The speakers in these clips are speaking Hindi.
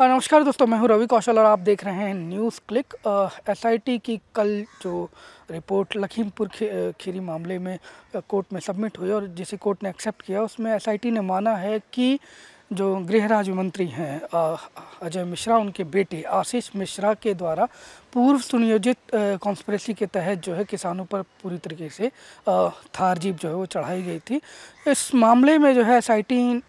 हाँ, नमस्कार दोस्तों मैं हूं रवि कौशल और आप देख रहे हैं न्यूज़ क्लिक एसआईटी की कल जो रिपोर्ट लखीमपुर खीरी मामले में कोर्ट में सबमिट हुई और जिसे कोर्ट ने एक्सेप्ट किया उसमें एसआईटी ने माना है कि जो गृह राज्य मंत्री हैं अजय मिश्रा उनके बेटे आशीष मिश्रा के द्वारा पूर्व सुनियोजित कॉन्स्परेसी के तहत जो है किसानों पर पूरी तरीके से थार जीप जो है वो चढ़ाई गई थी इस मामले में जो है एस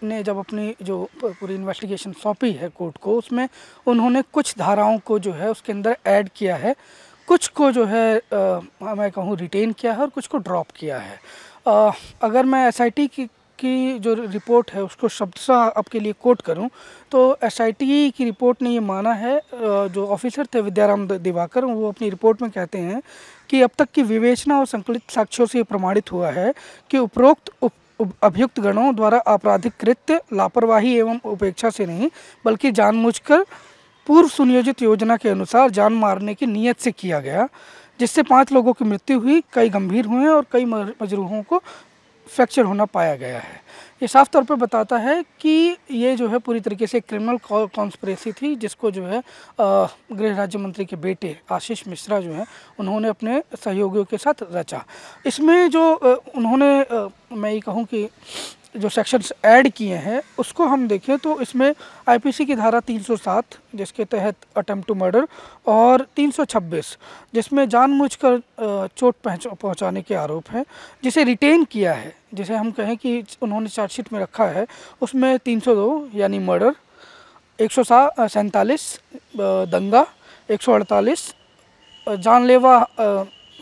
ने जब अपनी जो पूरी इन्वेस्टिगेशन सौंपी है कोर्ट को उसमें उन्होंने कुछ धाराओं को जो है उसके अंदर ऐड किया है कुछ को जो है आ, मैं कहूँ रिटेन किया है और कुछ को ड्रॉप किया है आ, अगर मैं एस की की जो रिपोर्ट है उसको शब्द सा आपके लिए कोट करूं तो एसआईटी e की रिपोर्ट ने ये माना है जो ऑफिसर थे विद्याराम दिवाकर वो अपनी रिपोर्ट में कहते हैं कि अब तक की विवेचना और संकलित साक्ष्यों से ये प्रमाणित हुआ है कि उपरोक्त उप अभियुक्त गणों द्वारा आपराधिक कृत्य लापरवाही एवं उपेक्षा से नहीं बल्कि जानबूझकर पूर्व सुनियोजित योजना के अनुसार जान मारने की नीयत से किया गया जिससे पांच लोगों की मृत्यु हुई कई गंभीर हुए और कई मजरूहों को फ्रैक्चर होना पाया गया है ये साफ तौर पर बताता है कि ये जो है पूरी तरीके से क्रिमिनल कॉन्स्परेसी थी जिसको जो है गृह राज्य मंत्री के बेटे आशीष मिश्रा जो हैं उन्होंने अपने सहयोगियों के साथ रचा इसमें जो उन्होंने मैं ये कहूँ कि जो सेक्शंस ऐड किए हैं उसको हम देखें तो इसमें आईपीसी की धारा 307 जिसके तहत अटैम्प टू मर्डर और 326 जिसमें जानबूझकर चोट पहुंचाने के आरोप हैं जिसे रिटेन किया है जिसे हम कहें कि उन्होंने चार्जशीट में रखा है उसमें 302 यानी मर्डर एक सौ दंगा एक जानलेवा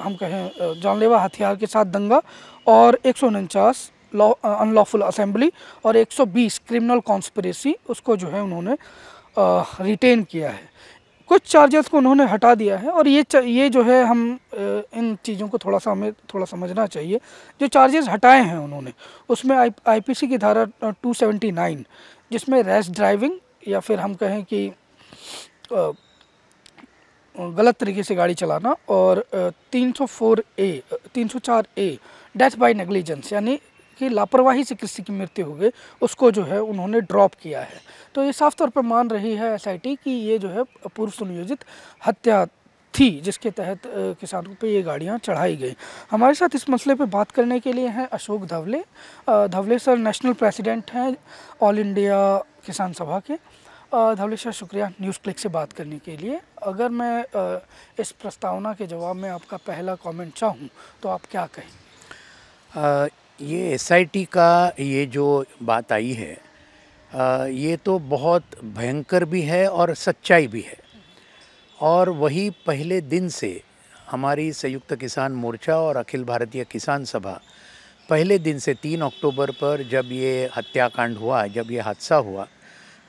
हम कहें जानलेवा हथियार के साथ दंगा और एक अनलॉफुल असेंबली uh, और 120 क्रिमिनल कॉन्स्परेसी उसको जो है उन्होंने रिटेन uh, किया है कुछ चार्जेस को उन्होंने हटा दिया है और ये ये जो है हम uh, इन चीज़ों को थोड़ा सा हमें थोड़ा समझना चाहिए जो चार्जेस हटाए हैं उन्होंने उसमें आई आईपीसी की धारा 279 जिसमें रैश ड्राइविंग या फिर हम कहें कि गलत तरीके से गाड़ी चलाना और 304 A 304 A death by negligence यानी की लापरवाही से किसी की मृत्यु हो गई उसको जो है उन्होंने ड्रॉप किया है तो ये साफ तौर पर मान रही है एस कि ये जो है पूर्व सुनियोजित हत्या थी जिसके तहत किसानों पे ये गाड़ियाँ चढ़ाई गई हमारे साथ इस मसले पे बात करने के लिए हैं Ashok Dhawale Dhawale sir national president हैं ऑल इंडिया किसान सभा के धवले सर शुक्रिया न्यूज़ क्लिक से बात करने के लिए अगर मैं इस प्रस्तावना के जवाब में आपका पहला कमेंट चाहूँ तो आप क्या कहें ये एस का ये जो बात आई है आ, ये तो बहुत भयंकर भी है और सच्चाई भी है और वही पहले दिन से हमारी संयुक्त किसान मोर्चा और अखिल भारतीय किसान सभा पहले दिन से तीन अक्टूबर पर जब ये हत्याकांड हुआ जब ये हादसा हुआ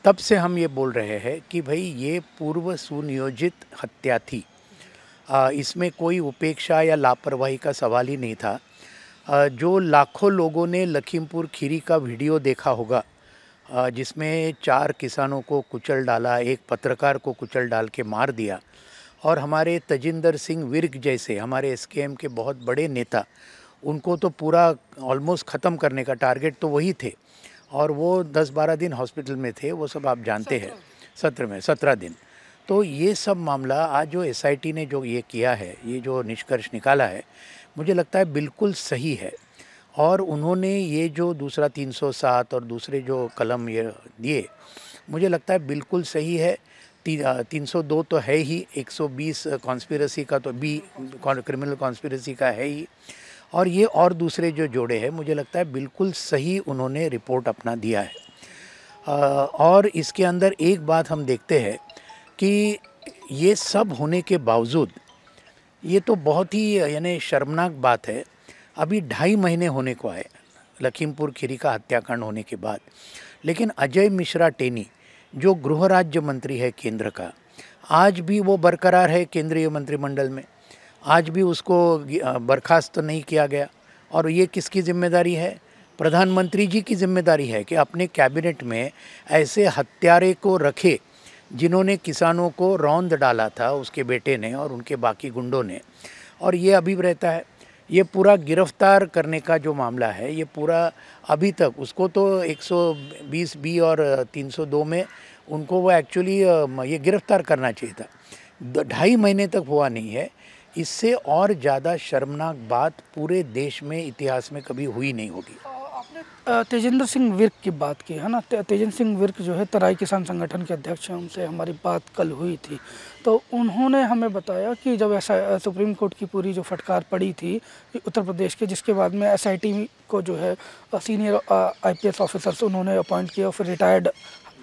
तब से हम ये बोल रहे हैं कि भाई ये पूर्व सुनियोजित हत्या थी इसमें कोई उपेक्षा या लापरवाही का सवाल ही नहीं था जो लाखों लोगों ने लखीमपुर खीरी का वीडियो देखा होगा जिसमें चार किसानों को कुचल डाला एक पत्रकार को कुचल डाल के मार दिया और हमारे तजिंदर सिंह विर्क जैसे हमारे एस के बहुत बड़े नेता उनको तो पूरा ऑलमोस्ट ख़त्म करने का टारगेट तो वही थे और वो 10-12 दिन हॉस्पिटल में थे वो सब आप जानते हैं सत्र में सत्रह दिन तो ये सब मामला आज जो एस ने जो ये किया है ये जो निष्कर्ष निकाला है मुझे लगता है बिल्कुल सही है और उन्होंने ये जो दूसरा 307 और दूसरे जो कलम ये दिए मुझे लगता है बिल्कुल सही है ती, तीन सौ दो तो है ही 120 कॉन्स्पिरसी का तो बी क्रिमिनल कॉन्स्परेसी का है ही और ये और दूसरे जो जोड़े हैं मुझे लगता है बिल्कुल सही उन्होंने रिपोर्ट अपना दिया है और इसके अंदर एक बात हम देखते हैं कि ये सब होने के बावजूद ये तो बहुत ही यानी शर्मनाक बात है अभी ढाई महीने होने को आए लखीमपुर खीरी का हत्याकांड होने के बाद लेकिन अजय मिश्रा टेनी जो गृह राज्य मंत्री है केंद्र का आज भी वो बरकरार है केंद्रीय मंत्रिमंडल में आज भी उसको बर्खास्त तो नहीं किया गया और ये किसकी जिम्मेदारी है प्रधानमंत्री जी की जिम्मेदारी है कि अपने कैबिनेट में ऐसे हत्यारे को रखे जिन्होंने किसानों को रौंद डाला था उसके बेटे ने और उनके बाकी गुंडों ने और ये अभी रहता है ये पूरा गिरफ्तार करने का जो मामला है ये पूरा अभी तक उसको तो 120 बी और 302 में उनको वो एक्चुअली ये गिरफ्तार करना चाहिए था ढाई महीने तक हुआ नहीं है इससे और ज़्यादा शर्मनाक बात पूरे देश में इतिहास में कभी हुई नहीं होगी आपने तेजेंद्र सिंह विर्क की बात की है ना तेजेंद्र सिंह विर्क जो है तराई किसान संगठन के अध्यक्ष हैं उनसे हमारी बात कल हुई थी तो उन्होंने हमें बताया कि जब ऐसा सुप्रीम कोर्ट की पूरी जो फटकार पड़ी थी उत्तर प्रदेश के जिसके बाद में एस को जो है सीनियर आईपीएस ऑफिसर्स उन्होंने अपॉइंट किया और फिर retired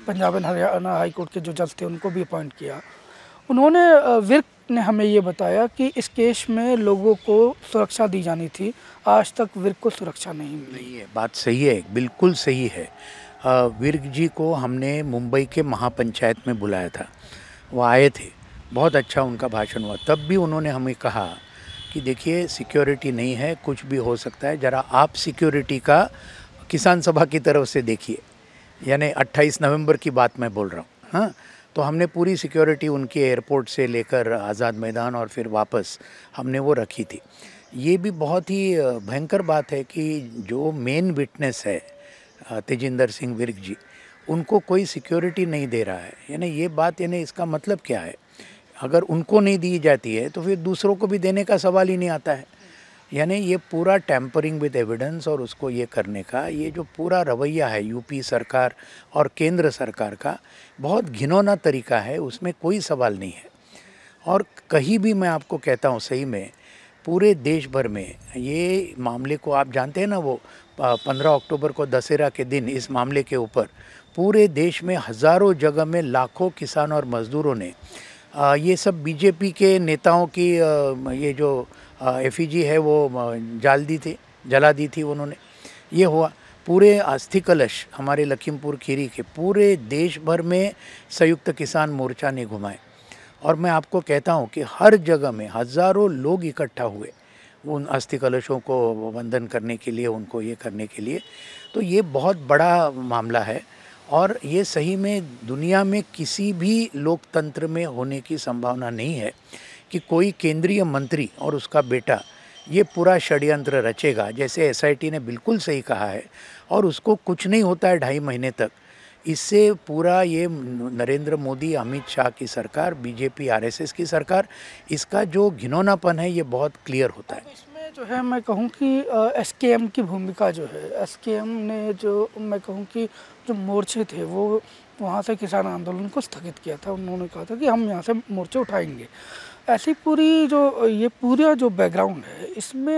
Punjab and Haryana high court के जो जज थे उनको भी अपॉइंट किया उन्होंने विर्क ने हमें ये बताया कि इस केस में लोगों को सुरक्षा दी जानी थी आज तक वीर को सुरक्षा नहीं मिली है बात सही है बिल्कुल सही है वीर जी को हमने मुंबई के महापंचायत में बुलाया था वो आए थे बहुत अच्छा उनका भाषण हुआ तब भी उन्होंने हमें कहा कि देखिए सिक्योरिटी नहीं है कुछ भी हो सकता है ज़रा आप सिक्योरिटी का किसान सभा की तरफ से देखिए यानी 28 नवंबर की बात मैं बोल रहा हूँ हाँ तो हमने पूरी सिक्योरिटी उनके एयरपोर्ट से लेकर आज़ाद मैदान और फिर वापस हमने वो रखी थी ये भी बहुत ही भयंकर बात है कि जो मेन विटनेस है तेजिंदर सिंह विर्क जी उनको कोई सिक्योरिटी नहीं दे रहा है यानी ये बात यानी इसका मतलब क्या है अगर उनको नहीं दी जाती है तो फिर दूसरों को भी देने का सवाल ही नहीं आता है यानी ये पूरा टेम्परिंग विद एविडेंस और उसको ये करने का ये जो पूरा रवैया है यूपी सरकार और केंद्र सरकार का बहुत घिनौना तरीका है उसमें कोई सवाल नहीं है और कहीं भी मैं आपको कहता हूँ सही में पूरे देश भर में ये मामले को आप जानते हैं ना वो पंद्रह अक्टूबर को दशहरा के दिन इस मामले के ऊपर पूरे देश में हज़ारों जगह में लाखों किसान और मज़दूरों ने ये सब बीजेपी के नेताओं की ये जो एफीजी e है वो जाल दी थी जला दी थी उन्होंने ये हुआ पूरे अस्थि कलश हमारे लखीमपुर खीरी के पूरे देश भर में संयुक्त किसान मोर्चा ने घुमाए और मैं आपको कहता हूँ कि हर जगह में हज़ारों लोग इकट्ठा हुए उन अस्थि कलशों को वंदन करने के लिए उनको ये करने के लिए तो ये बहुत बड़ा मामला है और ये सही में दुनिया में किसी भी लोकतंत्र में होने की संभावना नहीं है कि कोई केंद्रीय मंत्री और उसका बेटा ये पूरा षड्यंत्र रचेगा जैसे एसआईटी ने बिल्कुल सही कहा है और उसको कुछ नहीं होता है ढाई महीने तक इससे पूरा ये नरेंद्र मोदी अमित शाह की सरकार बीजेपी आरएसएस की सरकार इसका जो घिनौनापन है ये बहुत क्लियर होता है इसमें जो है मैं कहूँ कि एस के एम की भूमिका जो है एस के एम ने जो मैं कहूँ कि जो मोर्चे थे वो वहाँ से किसान आंदोलन को स्थगित किया था उन्होंने कहा था कि हम यहाँ से मोर्चे उठाएंगे ऐसी पूरी जो ये पूरा जो बैकग्राउंड है इसमें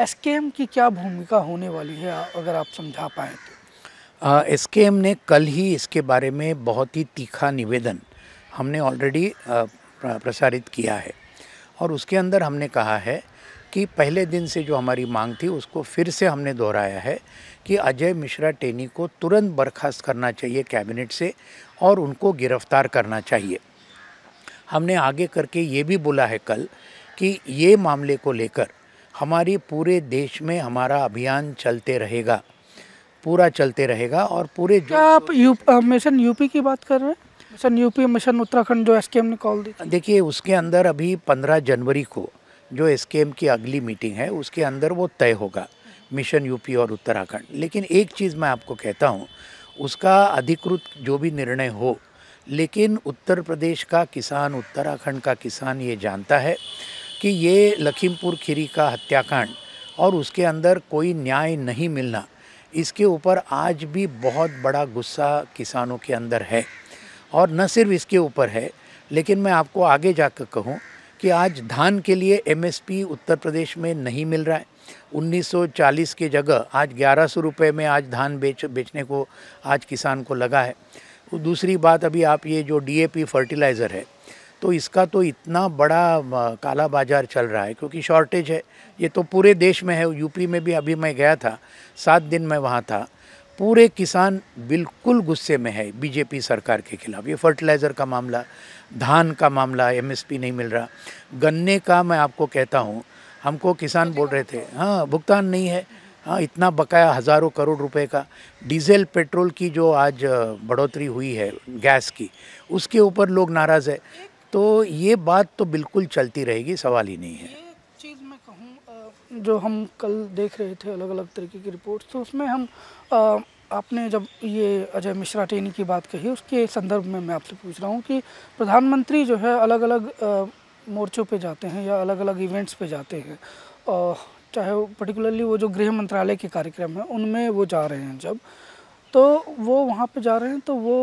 एस की क्या भूमिका होने वाली है अगर आप समझा पाएँ तो एस के ने कल ही इसके बारे में बहुत ही तीखा निवेदन हमने ऑलरेडी प्रसारित किया है और उसके अंदर हमने कहा है कि पहले दिन से जो हमारी मांग थी उसको फिर से हमने दोहराया है कि अजय मिश्रा टेनी को तुरंत बर्खास्त करना चाहिए कैबिनेट से और उनको गिरफ्तार करना चाहिए हमने आगे करके ये भी बोला है कल कि ये मामले को लेकर हमारी पूरे देश में हमारा अभियान चलते रहेगा पूरा चलते रहेगा और पूरे जो आप यू मिशन यूपी की बात कर रहे हैं मिशन यूपी मिशन उत्तराखंड जो एस ने कॉल दी देखिए उसके अंदर अभी पंद्रह जनवरी को जो एस की अगली मीटिंग है उसके अंदर वो तय होगा मिशन यूपी और उत्तराखंड लेकिन एक चीज़ मैं आपको कहता हूँ उसका अधिकृत जो भी निर्णय हो लेकिन उत्तर प्रदेश का किसान उत्तराखंड का किसान ये जानता है कि ये लखीमपुर खीरी का हत्याकांड और उसके अंदर कोई न्याय नहीं मिलना इसके ऊपर आज भी बहुत बड़ा गुस्सा किसानों के अंदर है और न सिर्फ इसके ऊपर है लेकिन मैं आपको आगे जाकर कहूँ कि आज धान के लिए एमएसपी उत्तर प्रदेश में नहीं मिल रहा है 1940 के जगह आज ग्यारह सौ रुपये में आज धान बेच बेचने को आज किसान को लगा है तो दूसरी बात अभी आप ये जो डीएपी फर्टिलाइज़र है तो इसका तो इतना बड़ा काला बाजार चल रहा है क्योंकि शॉर्टेज है ये तो पूरे देश में है यूपी में भी अभी मैं गया था सात दिन मैं वहाँ था पूरे किसान बिल्कुल गुस्से में है बीजेपी सरकार के खिलाफ ये फर्टिलाइज़र का मामला धान का मामला एमएसपी नहीं मिल रहा गन्ने का मैं आपको कहता हूँ हमको किसान बोल रहे थे हाँ भुगतान नहीं है हाँ इतना बकाया हज़ारों करोड़ रुपए का डीजल पेट्रोल की जो आज बढ़ोतरी हुई है गैस की उसके ऊपर लोग नाराज़ है तो ये बात तो बिल्कुल चलती रहेगी सवाल ही नहीं है चीज़ मैं कहूँ जो हम कल देख रहे थे अलग अलग तरीके की रिपोर्ट तो उसमें हम आ, आपने जब ये अजय मिश्रा टेनी की बात कही उसके संदर्भ में मैं आपसे पूछ रहा हूँ कि प्रधानमंत्री जो है अलग अलग मोर्चों पे जाते हैं या अलग अलग इवेंट्स पे जाते हैं चाहे वो पर्टिकुलरली वो जो गृह मंत्रालय के कार्यक्रम हैं उनमें वो जा रहे हैं जब तो वो वहाँ पे जा रहे हैं तो वो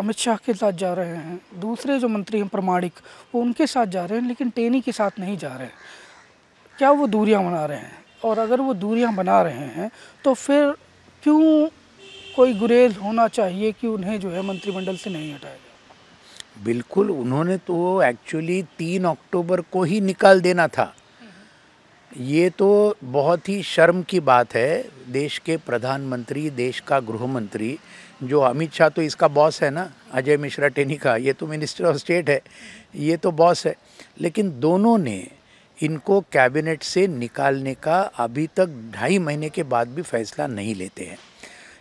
अमित शाह के साथ जा रहे हैं दूसरे जो मंत्री हैं प्रमाणिक वो उनके साथ जा रहे हैं लेकिन टेनी के साथ नहीं जा रहे हैं क्या वो दूरियाँ बना रहे हैं और अगर वो दूरियाँ बना रहे हैं तो फिर क्यों कोई गुरेज होना चाहिए कि उन्हें जो है मंत्रिमंडल से नहीं हटाया बिल्कुल उन्होंने तो एक्चुअली तीन अक्टूबर को ही निकाल देना था ये तो बहुत ही शर्म की बात है देश के प्रधानमंत्री देश का गृह मंत्री जो अमित शाह तो इसका बॉस है ना अजय मिश्रा टेनी का ये तो मिनिस्टर ऑफ स्टेट है ये तो बॉस है लेकिन दोनों ने इनको कैबिनेट से निकालने का अभी तक ढाई महीने के बाद भी फैसला नहीं लेते हैं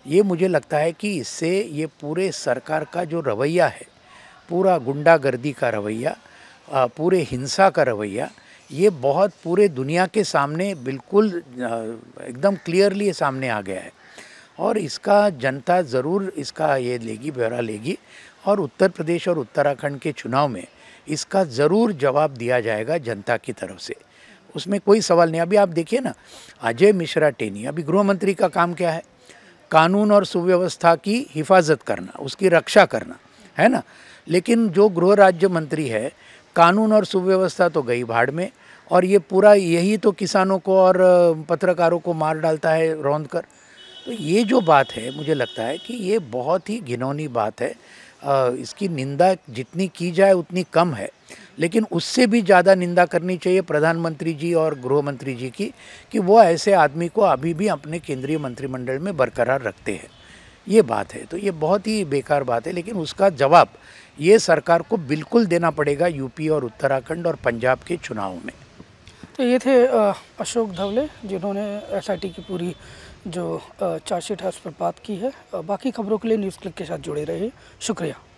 ये मुझे लगता है कि इससे ये पूरे सरकार का जो रवैया है पूरा गुंडागर्दी का रवैया पूरे हिंसा का रवैया ये बहुत पूरे दुनिया के सामने बिल्कुल एकदम क्लियरली सामने आ गया है और इसका जनता ज़रूर इसका ये लेगी ब्यौरा लेगी और उत्तर प्रदेश और उत्तराखंड के चुनाव में इसका ज़रूर जवाब दिया जाएगा जनता की तरफ से उसमें कोई सवाल नहीं अभी आप देखिए ना अजय मिश्रा टेनी अभी गृह मंत्री का काम क्या है कानून और सुव्यवस्था की हिफाजत करना उसकी रक्षा करना है ना लेकिन जो गृह राज्य मंत्री है कानून और सुव्यवस्था तो गई भाड़ में और ये पूरा यही तो किसानों को और पत्रकारों को मार डालता है रौंद कर तो ये जो बात है मुझे लगता है कि ये बहुत ही घिनौनी बात है इसकी निंदा जितनी की जाए उतनी कम है लेकिन उससे भी ज़्यादा निंदा करनी चाहिए प्रधानमंत्री जी और गृह मंत्री जी की कि वो ऐसे आदमी को अभी भी अपने केंद्रीय मंत्रिमंडल में बरकरार रखते हैं ये बात है तो ये बहुत ही बेकार बात है लेकिन उसका जवाब ये सरकार को बिल्कुल देना पड़ेगा यूपी और उत्तराखंड और पंजाब के चुनाव में तो ये थे अशोक धवले जिन्होंने एसआईटी की पूरी जो चार्जशीट है उस पर बात की है बाकी खबरों के लिए न्यूज़ क्लिक के साथ जुड़े रहे शुक्रिया